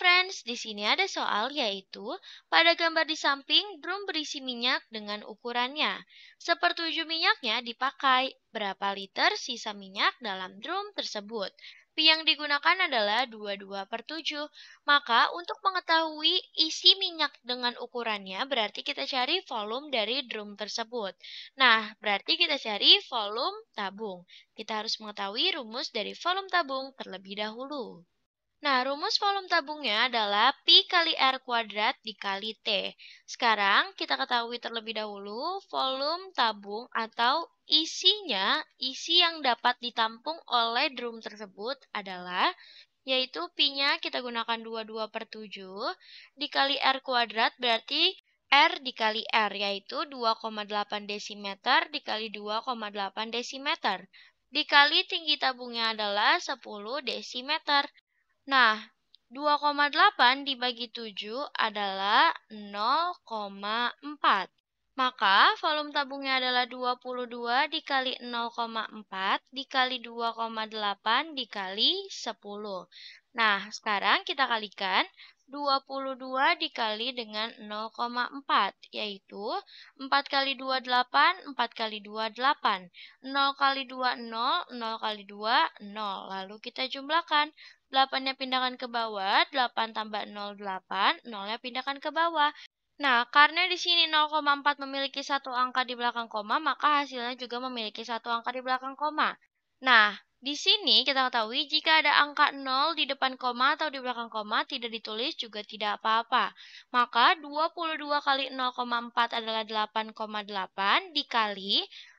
friends, di sini ada soal yaitu pada gambar di samping drum berisi minyak dengan ukurannya. Sepertujuh minyaknya dipakai, berapa liter sisa minyak dalam drum tersebut. Pi yang digunakan adalah 22 per 7. Maka untuk mengetahui isi minyak dengan ukurannya berarti kita cari volume dari drum tersebut. Nah, berarti kita cari volume tabung. Kita harus mengetahui rumus dari volume tabung terlebih dahulu. Nah, rumus volume tabungnya adalah P kali R kuadrat dikali T. Sekarang kita ketahui terlebih dahulu volume tabung atau isinya, isi yang dapat ditampung oleh drum tersebut adalah yaitu P-nya kita gunakan 22 per 7 dikali R kuadrat berarti R dikali R yaitu 2,8 desimeter dikali 2,8 desimeter dikali tinggi tabungnya adalah 10 desimeter. Nah, 2,8 dibagi 7 adalah 0,4. Maka volume tabungnya adalah 22 dikali 0,4 dikali 2,8 dikali 10. Nah, sekarang kita kalikan 22 dikali dengan 0,4, yaitu 4 kali 2, 8, 4 kali 2, 8. 0 kali 2, 0, 0 kali 2, 0. Lalu kita jumlahkan. 8-nya pindahkan ke bawah, 8 tambah 0, 8, 0-nya pindahkan ke bawah. Nah, karena di sini 0,4 memiliki satu angka di belakang koma, maka hasilnya juga memiliki satu angka di belakang koma. Nah, di sini kita ketahui jika ada angka 0 di depan koma atau di belakang koma tidak ditulis juga tidak apa-apa. Maka 22 kali 0,4 adalah 8,8 dikali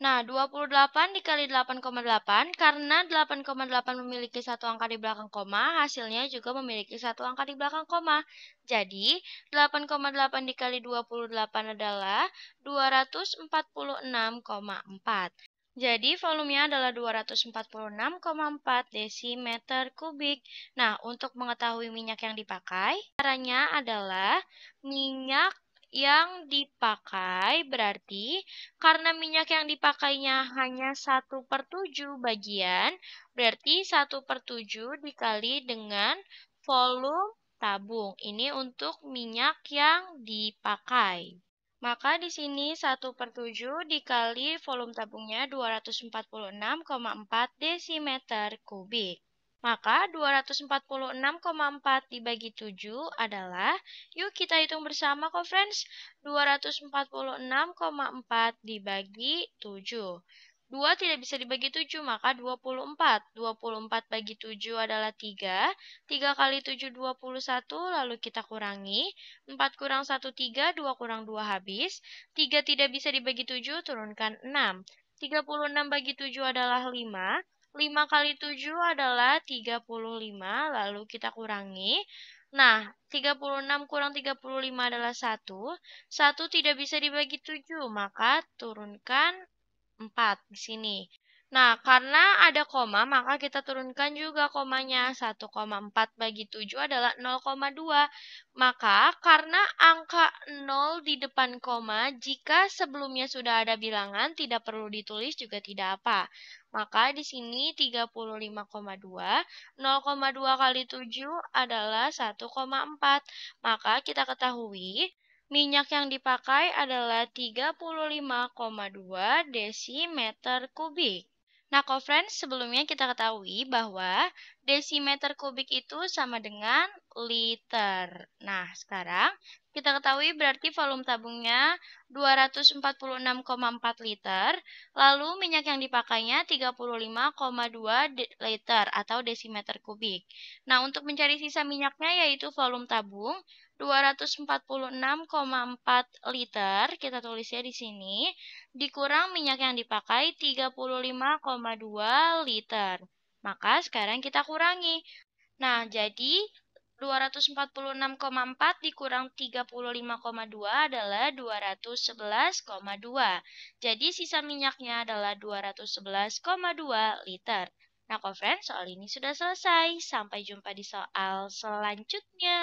Nah, 28 dikali 8,8 karena 8,8 memiliki satu angka di belakang koma, hasilnya juga memiliki satu angka di belakang koma. Jadi, 8,8 dikali 28 adalah 246,4. Jadi volumenya adalah 246,4 desimeter kubik. Nah, untuk mengetahui minyak yang dipakai, caranya adalah minyak yang dipakai berarti karena minyak yang dipakainya hanya 1 per 7 bagian, berarti 1 per 7 dikali dengan volume tabung. Ini untuk minyak yang dipakai. Maka di sini 1 per 7 dikali volume tabungnya 246,4 desimeter kubik. Maka 246,4 dibagi 7 adalah, yuk kita hitung bersama kok friends, 246,4 dibagi 7. 2 tidak bisa dibagi 7, maka 24. 24 bagi 7 adalah 3. 3 kali 7, 21, lalu kita kurangi. 4 kurang 1, 3, 2 kurang 2 habis. 3 tidak bisa dibagi 7, turunkan 6. 36 bagi 7 adalah 5. 5 kali 7 adalah 35, lalu kita kurangi. Nah, 36 kurang 35 adalah 1. 1 tidak bisa dibagi 7, maka turunkan 4 di sini. Nah, karena ada koma, maka kita turunkan juga komanya. 1,4 bagi 7 adalah 0,2. Maka, karena angka 0 di depan koma, jika sebelumnya sudah ada bilangan, tidak perlu ditulis juga tidak apa. Maka di sini 35,2, 0,2 kali 7 adalah 1,4. Maka kita ketahui minyak yang dipakai adalah 35,2 desimeter kubik. Nah, co-friends, sebelumnya kita ketahui bahwa desimeter kubik itu sama dengan liter. Nah, sekarang kita ketahui berarti volume tabungnya 246,4 liter, lalu minyak yang dipakainya 35,2 liter atau desimeter kubik. Nah, untuk mencari sisa minyaknya yaitu volume tabung 246,4 liter, kita tulisnya di sini, dikurang minyak yang dipakai 35,2 liter. Maka sekarang kita kurangi. Nah, jadi 246,4 dikurang 35,2 adalah 211,2. Jadi sisa minyaknya adalah 211,2 liter. Nah, co-friends, soal ini sudah selesai. Sampai jumpa di soal selanjutnya.